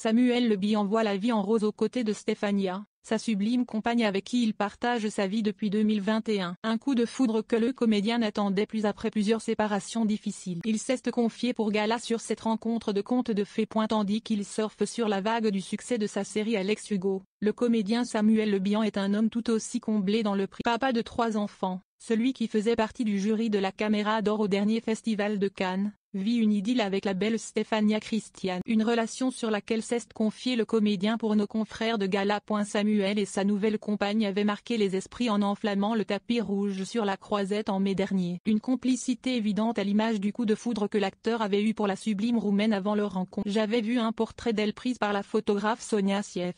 Samuel Lebian voit la vie en rose aux côtés de Stefania, sa sublime compagne avec qui il partage sa vie depuis 2021. Un coup de foudre que le comédien n'attendait plus après plusieurs séparations difficiles. Il cesse confié confier pour gala sur cette rencontre de conte de fées point tandis qu'il surfe sur la vague du succès de sa série Alex Hugo. Le comédien Samuel Lebihan est un homme tout aussi comblé dans le prix Papa de trois enfants, celui qui faisait partie du jury de la Caméra d'Or au dernier festival de Cannes vit une idylle avec la belle Stéphania Christiane, Une relation sur laquelle s'est confié le comédien pour nos confrères de Gala. Samuel et sa nouvelle compagne avaient marqué les esprits en enflammant le tapis rouge sur la croisette en mai dernier. Une complicité évidente à l'image du coup de foudre que l'acteur avait eu pour la sublime roumaine avant leur rencontre. J'avais vu un portrait d'elle prise par la photographe Sonia Sieff.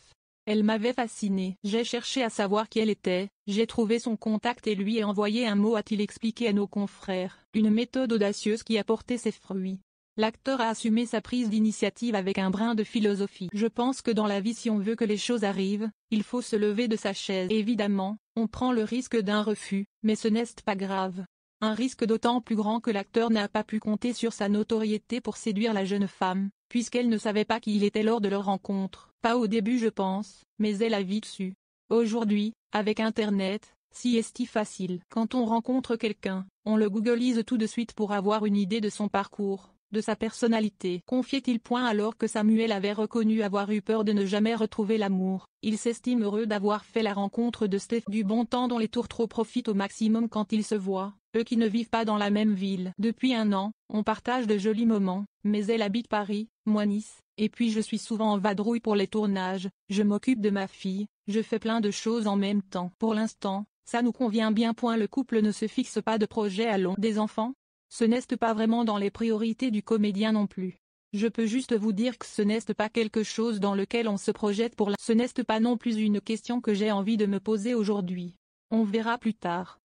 Elle m'avait fasciné. J'ai cherché à savoir qui elle était, j'ai trouvé son contact et lui ai envoyé un mot a-t-il expliqué à nos confrères. Une méthode audacieuse qui a porté ses fruits. L'acteur a assumé sa prise d'initiative avec un brin de philosophie. Je pense que dans la vie si on veut que les choses arrivent, il faut se lever de sa chaise. Évidemment, on prend le risque d'un refus, mais ce n'est pas grave. Un risque d'autant plus grand que l'acteur n'a pas pu compter sur sa notoriété pour séduire la jeune femme, puisqu'elle ne savait pas qui il était lors de leur rencontre. Pas au début je pense, mais elle a vite su. Aujourd'hui, avec Internet, si est facile. Quand on rencontre quelqu'un, on le googleise tout de suite pour avoir une idée de son parcours de sa personnalité. Confiait-il point alors que Samuel avait reconnu avoir eu peur de ne jamais retrouver l'amour. Il s'estime heureux d'avoir fait la rencontre de Steph du bon temps dont les tours trop profitent au maximum quand ils se voient, eux qui ne vivent pas dans la même ville. Depuis un an, on partage de jolis moments, mais elle habite Paris, moi Nice, et puis je suis souvent en vadrouille pour les tournages, je m'occupe de ma fille, je fais plein de choses en même temps. Pour l'instant, ça nous convient bien. Point le couple ne se fixe pas de projet à long des enfants, ce n'est pas vraiment dans les priorités du comédien non plus. Je peux juste vous dire que ce n'est pas quelque chose dans lequel on se projette pour la... Ce n'est pas non plus une question que j'ai envie de me poser aujourd'hui. On verra plus tard.